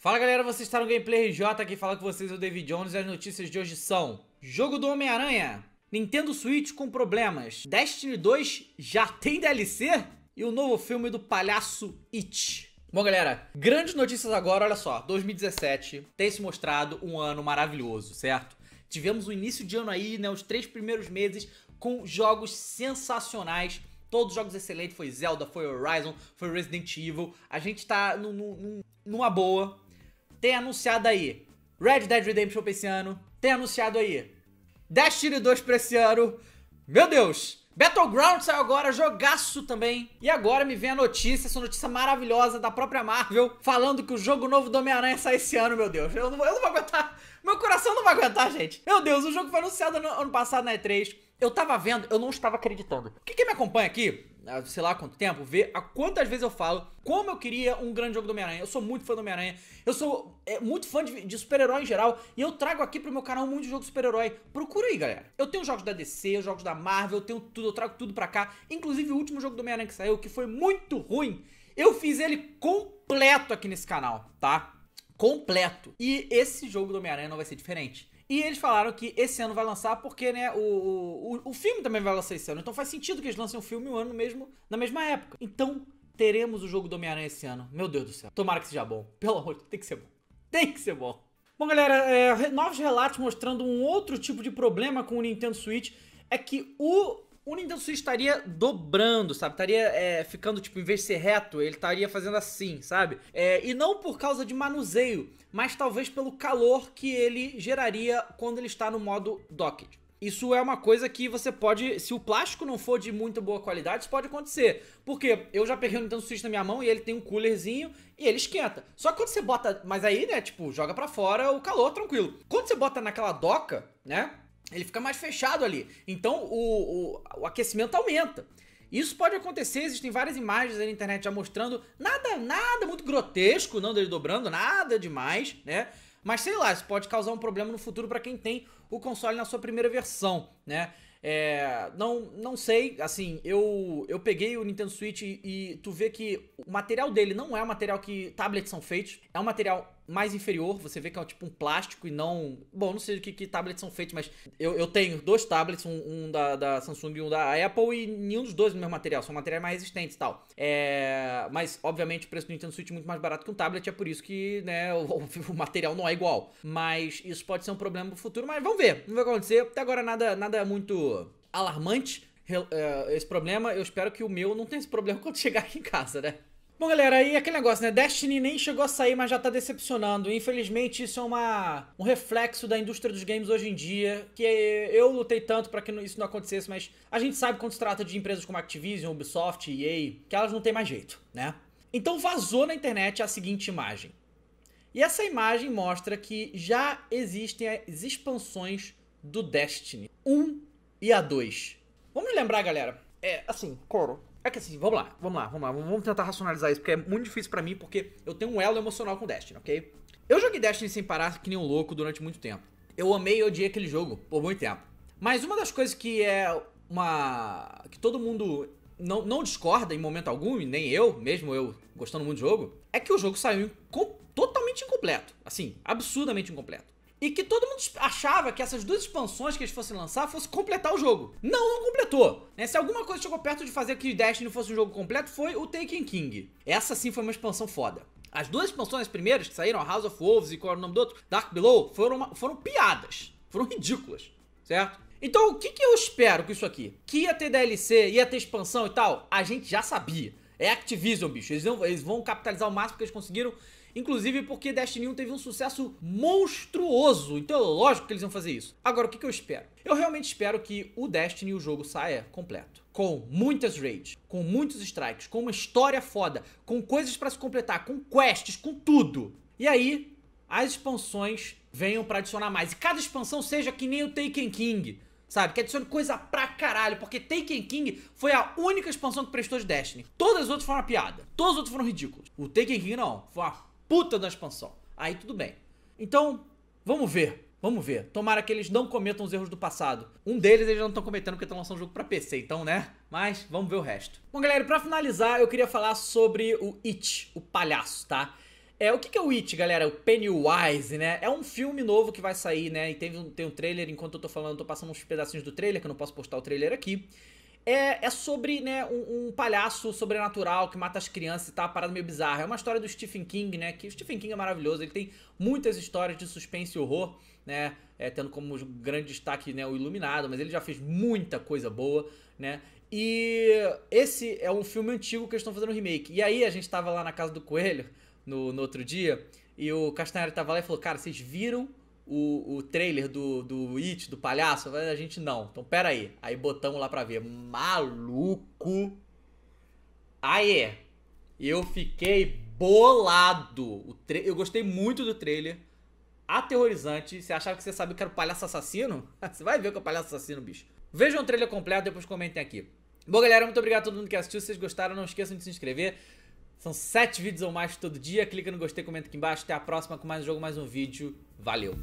Fala galera, vocês está no Gameplay RJ, aqui fala com vocês o David Jones e as notícias de hoje são Jogo do Homem-Aranha, Nintendo Switch com problemas, Destiny 2 já tem DLC? E o novo filme do palhaço It. Bom, galera, grandes notícias agora, olha só. 2017 tem se mostrado um ano maravilhoso, certo? Tivemos o início de ano aí, né, os três primeiros meses, com jogos sensacionais Todos os jogos excelentes, foi Zelda, foi Horizon, foi Resident Evil. A gente tá no, no, numa boa. Tem anunciado aí Red Dead Redemption pra esse ano. Tem anunciado aí Destiny 2 pra esse ano. Meu Deus! Battleground saiu agora, jogaço também. E agora me vem a notícia, essa notícia maravilhosa da própria Marvel, falando que o jogo novo do Homem-Aranha sai esse ano, meu Deus. Eu não, eu não vou aguentar. Meu coração não vai aguentar, gente. Meu Deus, o jogo foi anunciado no, ano passado na E3. Eu tava vendo, eu não estava acreditando. O que me acompanha aqui, sei lá quanto tempo, vê a quantas vezes eu falo como eu queria um grande jogo do Homem-Aranha. Eu sou muito fã do Homem-Aranha. Eu sou é, muito fã de, de super-herói em geral. E eu trago aqui pro meu canal muito jogo de super-herói. Procura aí, galera. Eu tenho jogos da DC, jogos da Marvel, eu tenho tudo, eu trago tudo pra cá. Inclusive o último jogo do Homem-Aranha que saiu, que foi muito ruim. Eu fiz ele completo aqui nesse canal, tá? completo. E esse jogo do Homem-Aranha não vai ser diferente. E eles falaram que esse ano vai lançar porque, né, o, o, o filme também vai lançar esse ano. Então faz sentido que eles lancem um filme um ano mesmo, na mesma época. Então, teremos o jogo do Homem-Aranha esse ano. Meu Deus do céu. Tomara que seja bom. Pelo amor de Deus, tem que ser bom. Tem que ser bom. Bom, galera, é, novos relatos mostrando um outro tipo de problema com o Nintendo Switch é que o o Nintendo Switch estaria dobrando, sabe? Estaria é, ficando, tipo, em vez de ser reto, ele estaria fazendo assim, sabe? É, e não por causa de manuseio, mas talvez pelo calor que ele geraria quando ele está no modo docked. Isso é uma coisa que você pode, se o plástico não for de muito boa qualidade, isso pode acontecer. Porque eu já peguei o Nintendo Switch na minha mão e ele tem um coolerzinho e ele esquenta. Só que quando você bota, mas aí, né, tipo, joga para fora o calor tranquilo. Quando você bota naquela doca, né? ele fica mais fechado ali. Então o, o, o, aquecimento aumenta. Isso pode acontecer, existem várias imagens aí na internet já mostrando nada, nada muito grotesco, não desdobrando, nada demais, né? Mas sei lá, isso pode causar um problema no futuro para quem tem o console na sua primeira versão, né? É, não, não sei, assim, eu, eu peguei o Nintendo Switch e, e tu vê que o material dele não é o material que tablets são feitos, é um material mais inferior, você vê que é tipo um plástico e não... Bom, não sei do que, que tablets são feitos, mas eu, eu tenho dois tablets, um, um da, da, Samsung e um da Apple, e nenhum dos dois é o mesmo material, são materiais mais resistentes e tal. É, mas, obviamente, o preço do Nintendo Switch é muito mais barato que um tablet, é por isso que né, o, o, material não é igual. Mas isso pode ser um problema pro futuro, mas vamos ver, não vai acontecer. Até agora nada, nada muito alarmante é, esse problema. Eu espero que o meu não tenha esse problema quando chegar aqui em casa, né? Bom, galera, aí aquele negócio, né? Destiny nem chegou a sair, mas já tá decepcionando. Infelizmente, isso é uma, um reflexo da indústria dos games hoje em dia, que eu lutei tanto para que isso não acontecesse, mas a gente sabe quando se trata de empresas como Activision, Ubisoft, EA, que elas não têm mais jeito, né? Então vazou na internet a seguinte imagem. E essa imagem mostra que já existem as expansões do Destiny 1 e a 2. Vamos lembrar, galera. É, assim, coro. É que assim, vamos lá, vamos lá, vamos lá. Vamos tentar racionalizar isso, porque é muito difícil para mim, porque eu tenho um elo emocional com Destiny, ok? Eu joguei Destiny sem parar que nem um louco durante muito tempo. Eu amei e odiei aquele jogo por muito tempo. Mas uma das coisas que é uma... que todo mundo não, não discorda em momento algum, e nem eu, mesmo eu gostando muito do jogo, é que o jogo saiu totalmente incompleto. Assim, absurdamente incompleto. E que todo mundo achava que essas duas expansões que eles fossem lançar fosse completar o jogo. Não, não completou. Né? Se alguma coisa chegou perto de fazer que Destiny fosse um jogo completo, foi o Taken King. Essa sim foi uma expansão foda. As duas expansões primeiras que saíram, House of Wolves e qual era o nome do outro, Dark Below, foram, uma, foram piadas. Foram ridículas, certo? Então o que, que eu espero com isso aqui? Que ia ter DLC, ia ter expansão e tal? A gente já sabia. É Activision, bicho. Eles, eles vão capitalizar o máximo que eles conseguiram Inclusive porque Destiny 1 teve um sucesso monstruoso, então é lógico que eles iam fazer isso. Agora, o que, eu espero? Eu realmente espero que o Destiny, o jogo, saia completo. Com muitas raids, com muitos strikes, com uma história foda, com coisas para se completar, com quests, com tudo. E aí, as expansões venham para adicionar mais. E cada expansão seja que nem o Taken King, sabe? Que adicione coisa pra caralho, porque Taken King foi a única expansão que prestou de Destiny. Todas as outras foram uma piada, todas as outras foram ridículas. O Taken King não, foi uma puta da expansão. Aí tudo bem. Então, vamos ver. Vamos ver. Tomara que eles não cometam os erros do passado. Um deles eles não estão cometendo porque estão lançando o jogo para PC, então, né? Mas vamos ver o resto. Bom, galera, para finalizar, eu queria falar sobre o It, o palhaço, tá? É, o que, que é o It, galera? O Pennywise, né? É um filme novo que vai sair, né? E tem um, tem um trailer, enquanto eu tô falando, tô passando uns pedacinhos do trailer, que eu não posso postar o trailer aqui é, é sobre né, um, um, palhaço sobrenatural que mata as crianças e tá, uma parada meio bizarra. É uma história do Stephen King, né? Que o Stephen King é maravilhoso, ele tem muitas histórias de suspense e horror, né? É, tendo como grande destaque né, o Iluminado, mas ele já fez muita coisa boa, né? E esse é um filme antigo que eles estão fazendo remake. E aí a gente tava lá na casa do Coelho no, no outro dia, e o Castanheira tava lá e falou: Cara, vocês viram o, o trailer do, do It, do palhaço? A gente não. Então pera aí. Aí botamos lá pra ver. Maluco. Aí, eu fiquei bolado. Eu gostei muito do trailer. Aterrorizante. Você achava que você sabia que era o palhaço assassino? Você vai ver que é o palhaço assassino, bicho. Vejam o trailer completo, depois comentem aqui. Bom, galera, muito obrigado a todo mundo que assistiu. Se vocês gostaram, não esqueçam de se inscrever. São sete vídeos ou mais todo dia. Clica no gostei, comenta aqui embaixo. Até a próxima com mais um jogo, mais um vídeo. Valeu!